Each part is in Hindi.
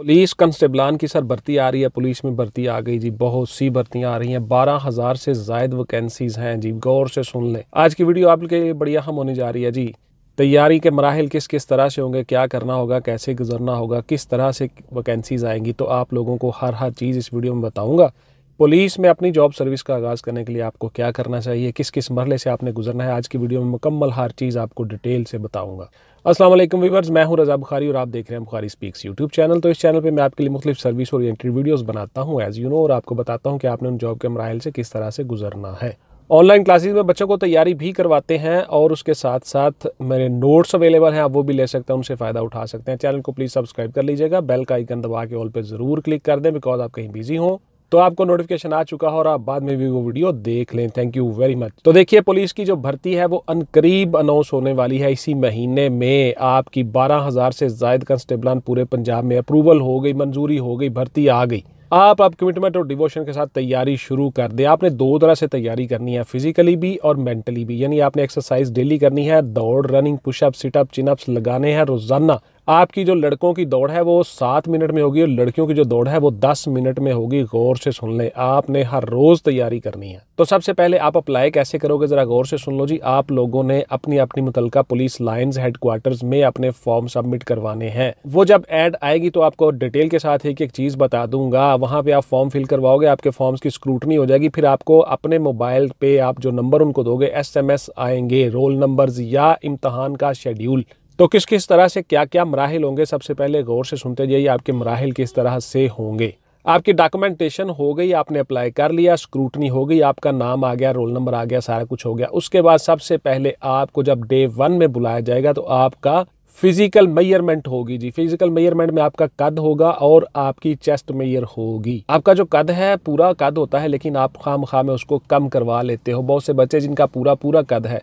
पुलिस कंस्टेबलान की सर भर्ती आ रही है पुलिस में भर्ती आ गई जी बहुत सी भर्तियां आ रही हैं बारह हज़ार से जायद वैकेंसीज हैं जी गौर से सुन लें आज की वीडियो आपके लिए बढ़िया हम होने जा रही है जी तैयारी के मराहल किस किस तरह से होंगे क्या करना होगा कैसे गुजरना होगा किस तरह से वैकेंसीज आएंगी तो आप लोगों को हर हर चीज़ इस वीडियो में बताऊँगा पुलिस में अपनी जॉब सर्विस का आगाज़ करने के लिए आपको क्या करना चाहिए किस किस मरले से आपने गुजरना है आज की वीडियो में मुकम्मल हर चीज़ आपको डिटेल से बताऊँगा असलम वीवर्स मैं हूं रजा बुखारी और आप देख रहे हैं बुखारी स्पीक्स यूट्यूब चैनल तो इस चैनल पे मैं आपके लिए मुख्तु सर्विस और एंट्री वीडियोज़ बनाता हूँ एज़ यू नो और आपको बताता हूँ कि आपने उन जॉब के मराहल से किस तरह से गुजरना है ऑनलाइन क्लासेस में बच्चों को तैयारी भी करवाते हैं और उसके साथ साथ मेरे नोट्स अवेलेबल हैं आप वो भी ले सकते हैं उनसे फ़ायदा उठा सकते हैं चैनल को प्लीज़ सब्सक्राइब कर लीजिएगा बेल का आइकन दबा के ऑल पे ज़रूर क्लिक कर दें बिकॉज आप कहीं बिजी हों तो आपको नोटिफिकेशन आ चुका हो और आप बाद में भी वो वीडियो देख लें थैंक यू वेरी मच तो देखिए पुलिस की जो भर्ती है वो अनकरीब अनाउंस होने वाली है इसी महीने में आपकी बारह हज़ार से जायद कंस्टेबलान पूरे पंजाब में अप्रूवल हो गई मंजूरी हो गई भर्ती आ गई आप अब कमिटमेंट और डिवोशन के साथ तैयारी शुरू कर दें आपने दो तरह से तैयारी करनी है फिजिकली भी और मेंटली भी यानी आपने एक्सरसाइज डेली करनी है दौड़ रनिंग पुशअप सिटअप चिनअप्स लगाने हैं रोजाना आपकी जो लड़कों की दौड़ है वो सात मिनट में होगी और लड़कियों की जो दौड़ है वो दस मिनट में होगी गौर से सुन लें आपने हर रोज़ तैयारी करनी है तो सबसे पहले आप अप्लाई कैसे करोगे ज़रा गौर से सुन लो जी आप लोगों ने अपनी अपनी मुतलका पुलिस लाइन्स हेडक्वार्टर्स में अपने फॉर्म सबमिट करवाने हैं वो जब एड आएगी तो आपको डिटेल के साथ एक एक चीज़ बता दूंगा वहाँ पर आप फॉर्म फिल करवाओगे आपके फॉर्म्स की स्क्रूटनी हो जाएगी फिर आपको अपने मोबाइल पे आप जो नंबर उनको दोगे एस आएंगे रोल नंबर्स या इम्तहान का शेड्यूल तो किस किस तरह से क्या क्या मराहल होंगे सबसे पहले गौर से सुनते जाइए आपके मराहल किस तरह से होंगे आपकी डॉक्यूमेंटेशन हो गई आपने अप्लाई कर लिया स्क्रूटनी हो गई आपका नाम आ गया रोल नंबर आ गया सारा कुछ हो गया उसके बाद सबसे पहले आपको जब डे वन में बुलाया जाएगा तो आपका फिजिकल मेयरमेंट होगी जी फिजिकल मेयरमेंट में आपका कद होगा और आपकी चेस्ट मेयर होगी आपका जो कद है पूरा कद होता है लेकिन आप खाम खा में उसको कम करवा लेते हो बहुत से बच्चे जिनका पूरा पूरा कद है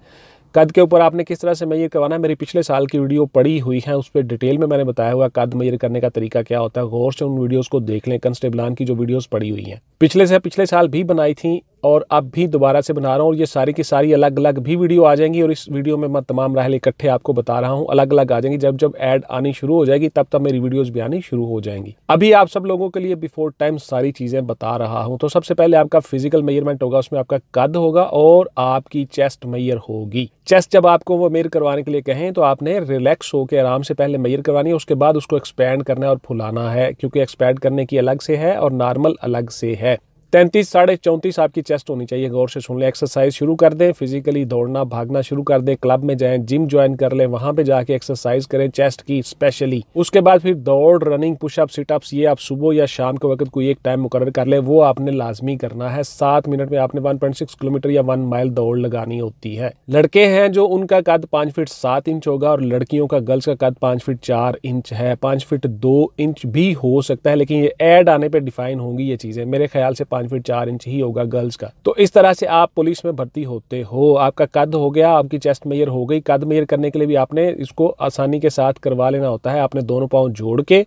कद के ऊपर आपने किस तरह से मैयर करवाना है मेरी पिछले साल की वीडियो पड़ी हुई है उस पर डिटेल में मैंने बताया हुआ कद मैयर करने का तरीका क्या होता है गौर से उन वीडियोज़ को देख लें कंस्टेबलान की जो वीडियोज़ पड़ी हुई हैं पिछले से पिछले साल भी बनाई थी और अब भी दोबारा से बना रहा हूँ और ये सारी की सारी अलग अलग भी वीडियो आ जाएंगी और इस वीडियो में मैं तमाम राहल इकट्ठे आपको बता रहा हूँ अलग अलग आ जाएंगी जब जब ऐड आनी शुरू हो जाएगी तब तब मेरी वीडियोस भी आनी शुरू हो जाएंगी अभी आप सब लोगों के लिए बिफोर टाइम सारी चीज़ें बता रहा हूँ तो सबसे पहले आपका फिजिकल मेयरमेंट होगा उसमें आपका कद होगा और आपकी चेस्ट मैयर होगी चेस्ट जब आपको वो मेयर करवाने के लिए कहें तो आपने रिलैक्स होकर आराम से पहले मैयर करवानी है उसके बाद उसको एक्सपैंड करना है और फुलाना है क्योंकि एक्सपैंड करने की अलग से है और नॉर्मल अलग से है तैंतीस साढ़े चौंतीस आपकी चेस्ट होनी चाहिए गौर से सुन लें एक्सरसाइज शुरू कर दें फिजिकली दौड़ना भागना शुरू कर दें क्लब में जाएं जिम ज्वाइन कर लें वहां पे जाके एक्सरसाइज करें चेस्ट की स्पेशली उसके बाद फिर दौड़ रनिंग पुशअप सिटअप्स ये आप सुबह या शाम के वक्त कोई एक टाइम मुकर कर लें वो आपने लाजमी करना है सात मिनट में आपने वन किलोमीटर या वन माइल दौड़ लगानी होती है लड़के हैं जो उनका कद पांच फिट सात इंच होगा और लड़कियों का गर्ल्स का कद पांच फीट चार इंच है पांच फीट दो इंच भी हो सकता है लेकिन ये एड आने पर डिफाइन होंगी ये चीज़ें मेरे ख्याल से पाँच फीट चार इंच ही होगा गर्ल्स का तो इस तरह से आप पुलिस में भर्ती होते हो आपका कद हो गया आपकी चेस्ट मेयर हो गई कद मेयर करने के लिए भी आपने इसको आसानी के साथ करवा लेना होता है आपने दोनों पाँव जोड़ के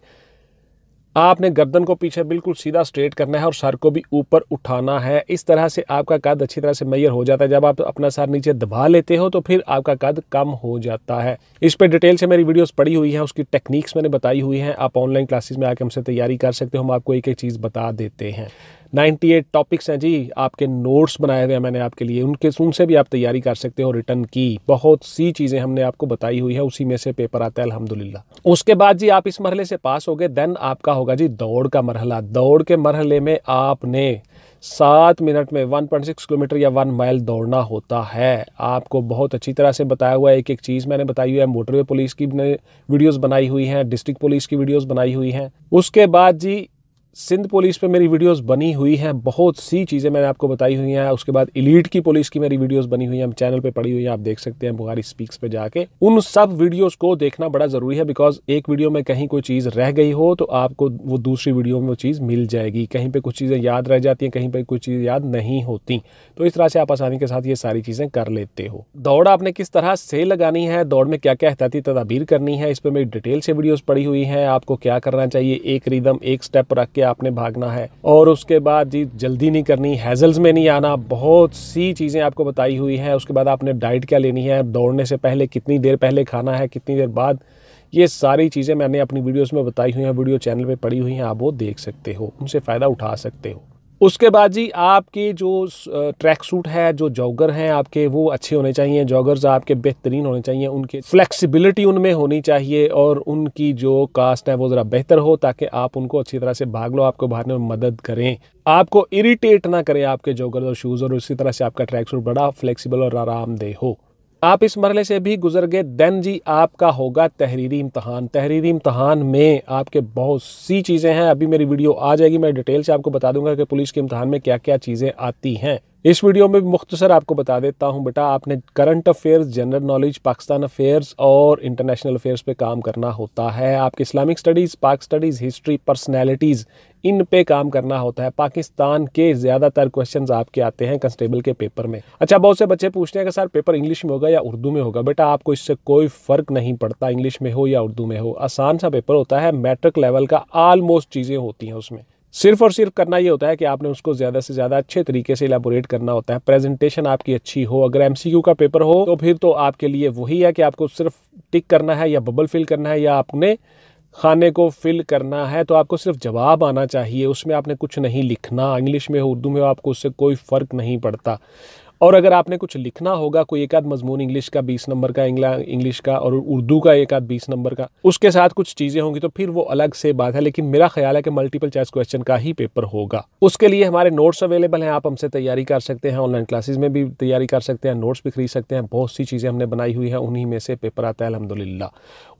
आपने गर्दन को पीछे बिल्कुल सीधा स्ट्रेट करना है और सर को भी ऊपर उठाना है इस तरह से आपका कद अच्छी तरह से मैयर हो जाता है जब आप अपना सर नीचे दबा लेते हो तो फिर आपका कद कम हो जाता है इस पर डिटेल से मेरी वीडियोस पड़ी हुई हैं उसकी टेक्निक्स मैंने बताई हुई हैं आप ऑनलाइन क्लासेस में आके हमसे तैयारी कर सकते हो हम आपको एक एक चीज़ बता देते हैं नाइन्टी एट टॉपिक्स हैं जी आपके नोट्स बनाए हुए हैं मैंने आपके लिए उनके उनसे भी आप तैयारी कर सकते हो रिटर्न की बहुत सी चीज़ें हमने आपको बताई हुई है उसी में से पेपर आता है अलहमदिल्ला उसके बाद जी आप इस मरहले से पास हो गए देन आपका होगा जी दौड़ का मरहला दौड़ के मरहले में आपने सात मिनट में 1.6 किलोमीटर या वन माइल दौड़ना होता है आपको बहुत अच्छी तरह से बताया हुआ है एक एक चीज़ मैंने बताई हुई है मोटरवे पुलिस की वीडियोस बनाई हुई हैं डिस्ट्रिक्ट पुलिस की वीडियोस बनाई हुई हैं उसके बाद जी सिंध पुलिस पे मेरी वीडियोस बनी हुई हैं बहुत सी चीज़ें मैंने आपको बताई हुई हैं उसके बाद इलीट की पुलिस की मेरी वीडियोस बनी हुई हैं चैनल पे पड़ी हुई हैं आप देख सकते हैं बुखारी स्पीक्स पे जाके उन सब वीडियोस को देखना बड़ा ज़रूरी है बिकॉज एक वीडियो में कहीं कोई चीज़ रह गई हो तो आपको वो दूसरी वीडियो में वो चीज़ मिल जाएगी कहीं पर कुछ चीज़ें याद रह जाती हैं कहीं पर कुछ चीज़ याद नहीं होती तो इस तरह से आप आसानी के साथ ये सारी चीज़ें कर लेते हो दौड़ आपने किस तरह से लगानी है दौड़ में क्या क्या एहतियाती तदाबीर करनी है इस पर मेरी डिटेल से वीडियोज़ पड़ी हुई हैं आपको क्या करना चाहिए एक रिदम एक स्टेप रख के करके आपने भागना है और उसके बाद जी जल्दी नहीं करनी हैजल्स में नहीं आना बहुत सी चीज़ें आपको बताई हुई हैं उसके बाद आपने डाइट क्या लेनी है दौड़ने से पहले कितनी देर पहले खाना है कितनी देर बाद ये सारी चीज़ें मैंने अपनी वीडियोस में बताई हुई हैं वीडियो चैनल पे पड़ी हुई हैं आप वो देख सकते हो उनसे फ़ायदा उठा सकते हो उसके बाद जी आपकी जो ट्रैक सूट है जो जॉगर हैं आपके वो अच्छे होने चाहिए जॉगर्स आपके बेहतरीन होने चाहिए उनके फ्लेक्सिबिलिटी उनमें होनी चाहिए और उनकी जो कास्ट है वो ज़रा बेहतर हो ताकि आप उनको अच्छी तरह से भाग लो आपको भागने में मदद करें आपको इरीटेट ना करें आपके जॉगर्स और शूज़ और उसी तरह से आपका ट्रैक सूट बड़ा फ्लेक्सीबल और आरामदेह हो आप इस मरले से भी गुजर गए देन जी आपका होगा तहरीरी इम्तहान तहरीरी इम्तहान में आपके बहुत सी चीज़ें हैं अभी मेरी वीडियो आ जाएगी मैं डिटेल से आपको बता दूंगा कि पुलिस के इम्तहान में क्या क्या चीज़ें आती हैं इस वीडियो में भी मुख्तसर आपको बता देता हूँ बेटा आपने current affairs general knowledge Pakistan affairs और इंटरनेशनल अफेयर्स पे काम करना होता है आपके Islamic studies Pak studies history personalities इन पे काम करना होता है पाकिस्तान के ज़्यादातर क्वेश्चन आपके आते हैं कंस्टेबल के पेपर में अच्छा बहुत से बच्चे पूछते हैं कि सर पेपर इंग्लिश में होगा या उर्दू में होगा बेटा आपको इससे कोई फ़र्क नहीं पड़ता इंग्लिश में हो या उर्दू में हो आसान सा पेपर होता है मैट्रिक लेवल का आलमोस्ट चीज़ें होती हैं उसमें सिर्फ और सिर्फ करना ये होता है कि आपने उसको ज़्यादा से ज़्यादा अच्छे तरीके से इलेबोरेट करना होता है प्रेजेंटेशन आपकी अच्छी हो अगर एम का पेपर हो तो फिर तो आपके लिए वही है कि आपको सिर्फ टिक करना है या बबल फिल करना है या आपने खाने को फिल करना है तो आपको सिर्फ जवाब आना चाहिए उसमें आपने कुछ नहीं लिखना इंग्लिश में हो उर्दू में हो आपको उससे कोई फ़र्क नहीं पड़ता और अगर आपने कुछ लिखना होगा कोई एक आध मजमून इंग्लिश का बीस नंबर का इंग्लिश का और उर्दू का एक आध बीस नंबर का उसके साथ कुछ चीज़ें होंगी तो फिर वो अलग से बात है लेकिन मेरा ख्याल है कि मल्टीपल चॉइस क्वेश्चन का ही पेपर होगा उसके लिए हमारे नोट्स अवेलेबल हैं आप हमसे तैयारी कर सकते हैं ऑनलाइन क्लासेज में भी तैयारी कर सकते हैं नोट्स भी खरीद सकते हैं बहुत सी चीज़ें हमने बनाई हुई हैं उन्हीं में से पेपर आता है अलहमदिल्ला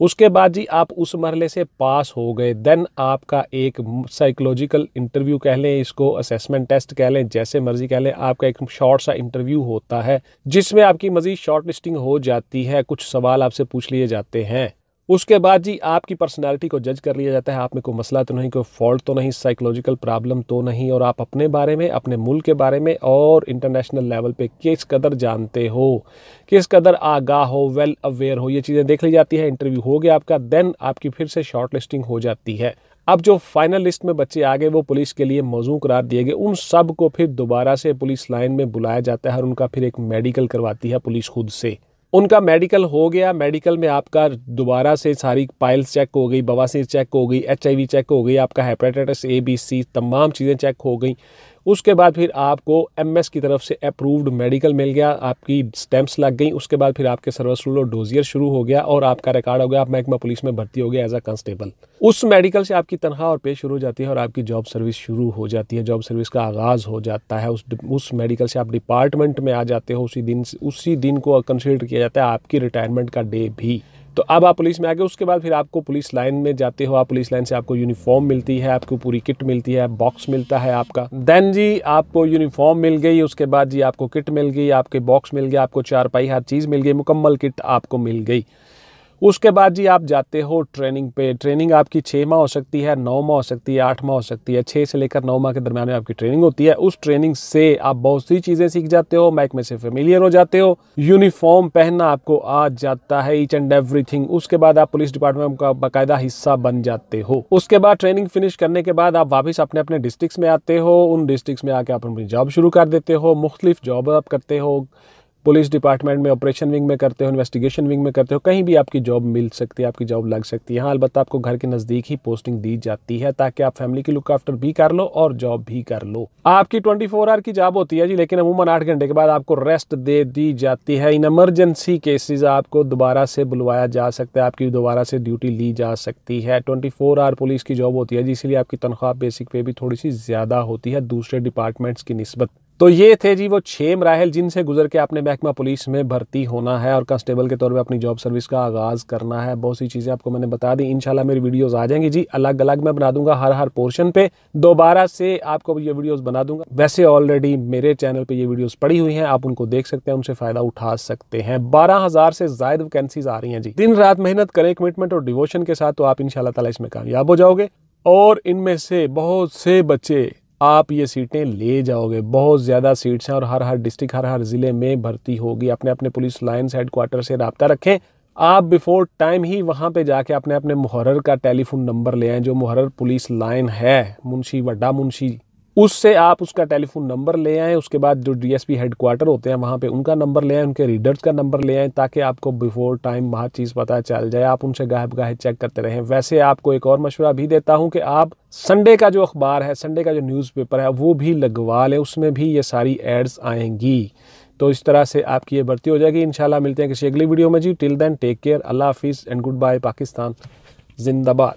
उसके बाद जी आप उस मरले से पास हो गए देन आपका एक साइकोलॉजिकल इंटरव्यू कह लें इसको असेसमेंट टेस्ट कह लें जैसे मर्जी कह लें आपका एक शॉर्ट सा इंटरव्यू इंटरव्यू होता है जिसमें आपकी मज़ीद शॉर्ट लिस्टिंग हो जाती है कुछ सवाल आपसे पूछ लिए जाते हैं उसके बाद जी आपकी पर्सनालिटी को जज कर लिया जाता है आप में कोई मसला तो नहीं कोई फॉल्ट तो नहीं साइकोलॉजिकल प्रॉब्लम तो नहीं और आप अपने बारे में अपने मुल्क के बारे में और इंटरनेशनल लेवल पे किस कदर जानते हो किस कदर आगाह हो वेल अवेयर हो ये चीज़ें देख ली जाती है इंटरव्यू हो गया आपका देन आपकी फिर से शॉर्ट लिस्टिंग हो जाती है अब जो फाइनल लिस्ट में बच्चे आ गए वो पुलिस के लिए मौजू करार दिए गए उन सब को फिर दोबारा से पुलिस लाइन में बुलाया जाता है और उनका फिर एक मेडिकल करवाती है पुलिस खुद से उनका मेडिकल हो गया मेडिकल में आपका दोबारा से सारी पाइल्स चेक हो गई बवासीर चेक हो गई एच चेक हो गई आपका हेपेटाइटिस ए बी सी तमाम चीज़ें चेक हो गई उसके बाद फिर आपको एमएस की तरफ से अप्रूव्ड मेडिकल मिल गया आपकी स्टैम्प्स लग गई उसके बाद फिर आपके सर्विस डोजियर शुरू हो गया और आपका रिकॉर्ड हो गया आप महकमा पुलिस में भर्ती हो गया एज अ कांस्टेबल उस मेडिकल से आपकी तनख्वाह और पे शुरू हो जाती है और आपकी जॉब सर्विस शुरू हो जाती है जॉब सर्विस का आगाज़ हो जाता है उस उस मेडिकल से आप डिपार्टमेंट में आ जाते हो उसी दिन उसी दिन को कंसिडर किया जाता है आपकी रिटायरमेंट का डे भी तो अब आप पुलिस में आ गए उसके बाद फिर आपको पुलिस लाइन में जाते हो आप पुलिस लाइन से आपको यूनिफॉर्म मिलती है आपको पूरी किट मिलती है बॉक्स मिलता है आपका देन जी आपको यूनिफॉर्म मिल गई उसके बाद जी आपको किट मिल गई आपके बॉक्स मिल गया आपको चारपाई हर चीज़ मिल गई मुकम्मल किट आपको मिल गई उसके बाद जी आप जाते हो ट्रेनिंग पे ट्रेनिंग आपकी छः माह हो सकती है नौ माह हो सकती है आठ माह हो सकती है छः से लेकर नौ माह के दरमियान में आपकी ट्रेनिंग होती है उस ट्रेनिंग से आप बहुत सी चीज़ें सीख जाते हो में से फेमिलियर हो जाते हो यूनिफॉर्म पहनना आपको आ जाता है ईच एंड एवरी उसके बाद आप पुलिस डिपार्टमेंट का बाकायदा हिस्सा बन जाते हो उसके बाद ट्रेनिंग फिनिश करने के बाद आप वापस अपने अपने डिस्ट्रिक्ट में आते हो उन डिस्ट्रिक्ट में आके आप अपनी जॉब शुरू कर देते हो मुख्तलिफ जॉब आप करते हो पुलिस डिपार्टमेंट में ऑपरेशन विंग में करते हो इन्वेस्टिगेशन विंग में करते हो कहीं भी आपकी जॉब मिल सकती है आपकी जॉब लग सकती है हाँ अलबत्त आपको घर के नज़दीक ही पोस्टिंग दी जाती है ताकि आप फैमिली की लुक आफ्टर भी कर लो और जॉब भी कर लो आपकी ट्वेंटी फोर आवर की जॉब होती है जी लेकिन अमूमन आठ घंटे के बाद आपको रेस्ट दे दी जाती है इन एमरजेंसी केसेज आपको दोबारा से बुलवाया जा सकता है आपकी दोबारा से ड्यूटी ली जा सकती है ट्वेंटी फोर आवर पुलिस की जॉब होती है जी इसलिए आपकी तनख्वाह बेसिक पे भी थोड़ी सी ज़्यादा होती है दूसरे डिपार्टमेंट्स की नस्बत तो ये थे जी वो छः मराहल जिनसे गुजर के आपने महकमा पुलिस में भर्ती होना है और कांस्टेबल के तौर पे अपनी जॉब सर्विस का आगाज़ करना है बहुत सी चीज़ें आपको मैंने बता दी इनशाला मेरी वीडियोस आ जाएंगी जी अलग अलग मैं बना दूंगा हर हर पोर्शन पे दोबारा से आपको ये वीडियोज़ बना दूंगा वैसे ऑलरेडी मेरे चैनल पर ये वीडियोज़ पड़ी हुई हैं आप उनको देख सकते हैं उनसे फ़ायदा उठा सकते हैं बारह से जायद वैकेंसीज आ रही हैं जी दिन रात मेहनत करें कमिटमेंट और डिवोशन के साथ तो आप इन शाला इसमें कामयाब हो जाओगे और इनमें से बहुत से बच्चे आप ये सीटें ले जाओगे बहुत ज़्यादा सीट्स हैं और हर हर डिस्ट्रिक्ट हर हर ज़िले में भर्ती होगी अपने अपने पुलिस लाइन्स हेडक्वार्टर से रबता रखें आप बिफोर टाइम ही वहाँ पे जाके अपने अपने मुहर का टेलीफोन नंबर ले आएँ जो मुहर्र पुलिस लाइन है मुंशी वड्डा मुंशी उससे आप उसका टेलीफोन नंबर ले आएँ उसके बाद जो डीएसपी हेडक्वार्टर होते हैं वहाँ पे उनका नंबर ले आएँ उनके रीडर्स का नंबर ले आएँ ताकि आपको बिफोर टाइम वहाँ चीज़ पता चल जाए आप उनसे गाहब गाहे चेक करते रहें वैसे आपको एक और मशवरा भी देता हूँ कि आप संडे का जो अखबार है संडे का जो न्यूज़पेपर है वो भी लगवा लें उसमें भी ये सारी एड्स आएँगी तो इस तरह से आपकी ये भर्ती हो जाएगी इंशाल्लाह मिलते हैं किसी अगली वीडियो में जी टिल देन टेक केयर अल्लाह हाफिज़ एंड गुड बाय पाकिस्तान जिंदाबाद